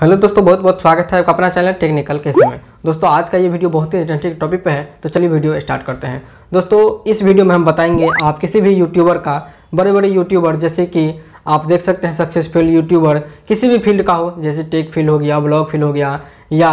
hello दोस्तों बहुत बहुत स्वागत है आपका अपना चैनल टेक्निकल के में दोस्तों आज का ये वीडियो बहुत ही इंटरेस्टिंग टॉपिक पे है तो चलिए वीडियो स्टार्ट करते हैं दोस्तों इस वीडियो में हम बताएंगे आप किसी भी यूट्यूबर का बड़े बड़े यूट्यूबर जैसे कि आप देख सकते हैं सक्सेसफुल यूट्यूबर किसी भी फील्ड का हो जैसे टेक फील्ड हो गया ब्लॉग फील्ड हो गया या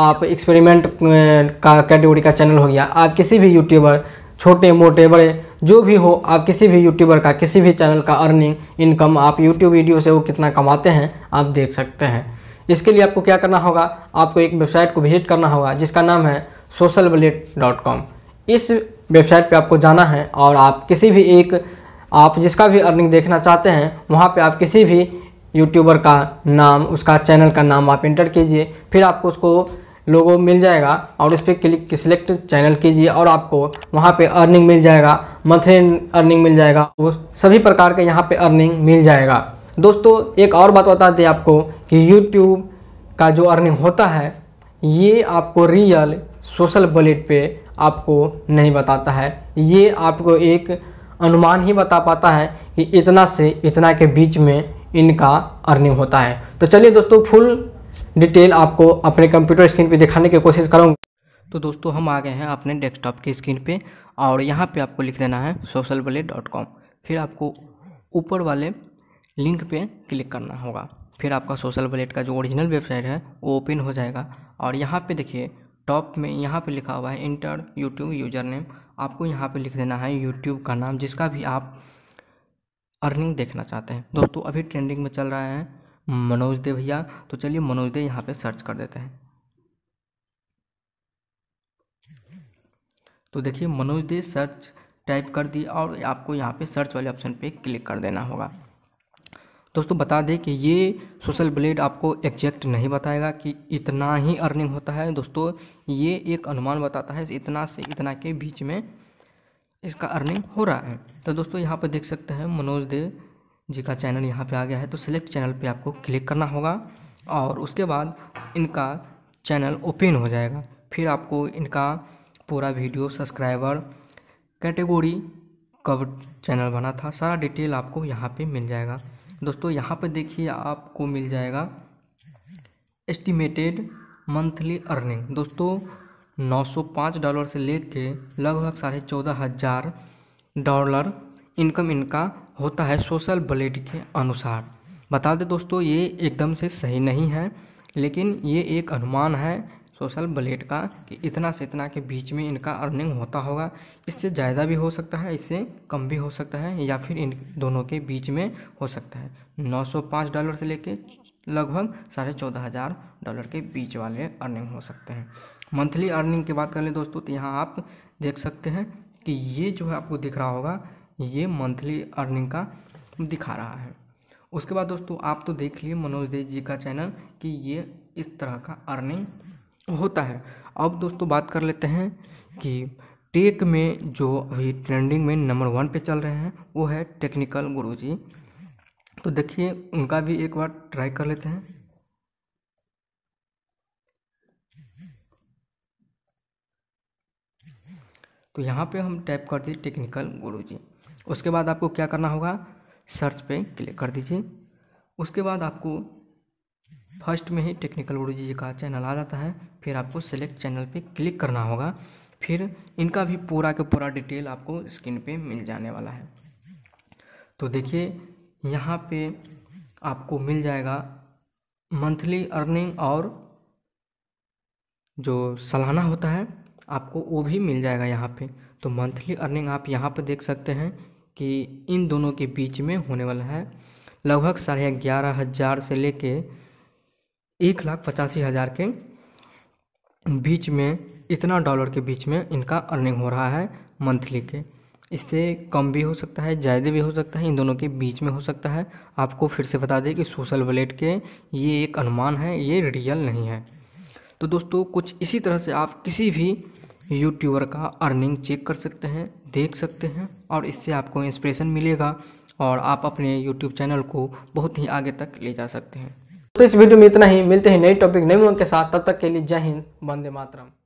आप एक्सपेरिमेंट अं, का कैटेगरी का चैनल हो गया आप किसी भी यूट्यूबर छोटे मोटे बड़े जो भी हो आप किसी भी यूट्यूबर का किसी भी चैनल का अर्निंग इनकम आप यूट्यूब वीडियो से वो कितना कमाते हैं आप देख सकते हैं इसके लिए आपको क्या करना होगा आपको एक वेबसाइट को विजिट करना होगा जिसका नाम है सोशल बलेट डॉट कॉम इस वेबसाइट पे आपको जाना है और आप किसी भी एक आप जिसका भी अर्निंग देखना चाहते हैं वहाँ पे आप किसी भी यूट्यूबर का नाम उसका चैनल का नाम आप इंटर कीजिए फिर आपको उसको लोगो मिल जाएगा और उस पर क्लिक सिलेक्ट चैनल कीजिए और आपको वहाँ पे अर्निंग मिल जाएगा मंथली अर्निंग मिल जाएगा वो सभी प्रकार के यहाँ पे अर्निंग मिल जाएगा दोस्तों एक और बात बता दें आपको कि यूट्यूब का जो अर्निंग होता है ये आपको रियल सोशल बलेट पे आपको नहीं बताता है ये आपको एक अनुमान ही बता पाता है कि इतना से इतना के बीच में इनका अर्निंग होता है तो चलिए दोस्तों फुल डिटेल आपको अपने कंप्यूटर स्क्रीन पे दिखाने की कोशिश करूँगा तो दोस्तों हम आ गए हैं अपने डेस्कटॉप की स्क्रीन पे और यहाँ पे आपको लिख देना है सोशल फिर आपको ऊपर वाले लिंक पे क्लिक करना होगा फिर आपका सोशल वॉलेट का जो ओरिजिनल वेबसाइट है वो ओपन हो जाएगा और यहाँ पे देखिए टॉप में यहाँ पे लिखा हुआ है इंटर यूट्यूब यूजर नेम आपको यहाँ पे लिख देना है यूट्यूब का नाम जिसका भी आप अर्निंग देखना चाहते हैं दोस्तों अभी ट्रेंडिंग में चल रहा है मनोज दे भैया तो चलिए मनोज दे यहाँ पे सर्च कर देते हैं तो देखिए मनोज दे सर्च टाइप कर दी और आपको यहाँ पे सर्च वाले ऑप्शन पे क्लिक कर देना होगा दोस्तों बता दें कि ये सोशल ब्लेड आपको एग्जैक्ट नहीं बताएगा कि इतना ही अर्निंग होता है दोस्तों ये एक अनुमान बताता है इतना से इतना के बीच में इसका अर्निंग हो रहा है तो दोस्तों यहाँ पर देख सकते हैं मनोज देव जी का चैनल यहाँ पे आ गया है तो सिलेक्ट चैनल पे आपको क्लिक करना होगा और उसके बाद इनका चैनल ओपन हो जाएगा फिर आपको इनका पूरा वीडियो सब्सक्राइबर कैटेगोरी कब चैनल बना था सारा डिटेल आपको यहाँ पे मिल जाएगा दोस्तों यहाँ पर देखिए आपको मिल जाएगा एस्टिमेटेड मंथली अर्निंग दोस्तों 905 डॉलर से लेके लगभग साढ़े चौदह हज़ार डॉलर इनकम इनका होता है सोशल बलेट के अनुसार बता दें दोस्तों ये एकदम से सही नहीं है लेकिन ये एक अनुमान है सोशल बलेट का कि इतना से इतना के बीच में इनका अर्निंग होता होगा इससे ज़्यादा भी हो सकता है इससे कम भी हो सकता है या फिर इन दोनों के बीच में हो सकता है 905 डॉलर से लेके लगभग साढ़े चौदह हज़ार डॉलर के बीच वाले अर्निंग हो सकते हैं मंथली अर्निंग की बात कर लें दोस्तों तो यहाँ आप देख सकते हैं कि ये जो है आपको दिख रहा होगा ये मंथली अर्निंग का दिखा रहा है उसके बाद दोस्तों आप तो देख लिए मनोज देव जी का चैनल कि ये इस तरह का अर्निंग होता है अब दोस्तों बात कर लेते हैं कि टेक में जो अभी ट्रेंडिंग में नंबर वन पे चल रहे हैं वो है टेक्निकल गुरुजी तो देखिए उनका भी एक बार ट्राई कर लेते हैं तो यहाँ पे हम टाइप कर दिए टेक्निकल गुरुजी उसके बाद आपको क्या करना होगा सर्च पे क्लिक कर दीजिए उसके बाद आपको फर्स्ट में ही टेक्निकल गुरु जी का चैनल आ जाता है फिर आपको सेलेक्ट चैनल पे क्लिक करना होगा फिर इनका भी पूरा का पूरा डिटेल आपको स्क्रीन पे मिल जाने वाला है तो देखिए यहाँ पे आपको मिल जाएगा मंथली अर्निंग और जो सालाना होता है आपको वो भी मिल जाएगा यहाँ पे तो मंथली अर्निंग आप यहाँ पर देख सकते हैं कि इन दोनों के बीच में होने वाला है लगभग साढ़े ग्यारह हज़ार से लेके एक लाख पचासी हज़ार के बीच में इतना डॉलर के बीच में इनका अर्निंग हो रहा है मंथली के इससे कम भी हो सकता है ज़्यादा भी हो सकता है इन दोनों के बीच में हो सकता है आपको फिर से बता दें कि सोशल वलेट के ये एक अनुमान है ये रियल नहीं है तो दोस्तों कुछ इसी तरह से आप किसी भी यूट्यूबर का अर्निंग चेक कर सकते हैं देख सकते हैं और इससे आपको इंस्पिरेशन मिलेगा और आप अपने यूट्यूब चैनल को बहुत ही आगे तक ले जा सकते हैं तो इस वीडियो में इतना ही मिलते हैं नई टॉपिक नए लोगों के साथ तब तक के लिए जय हिंद वंदे मातरम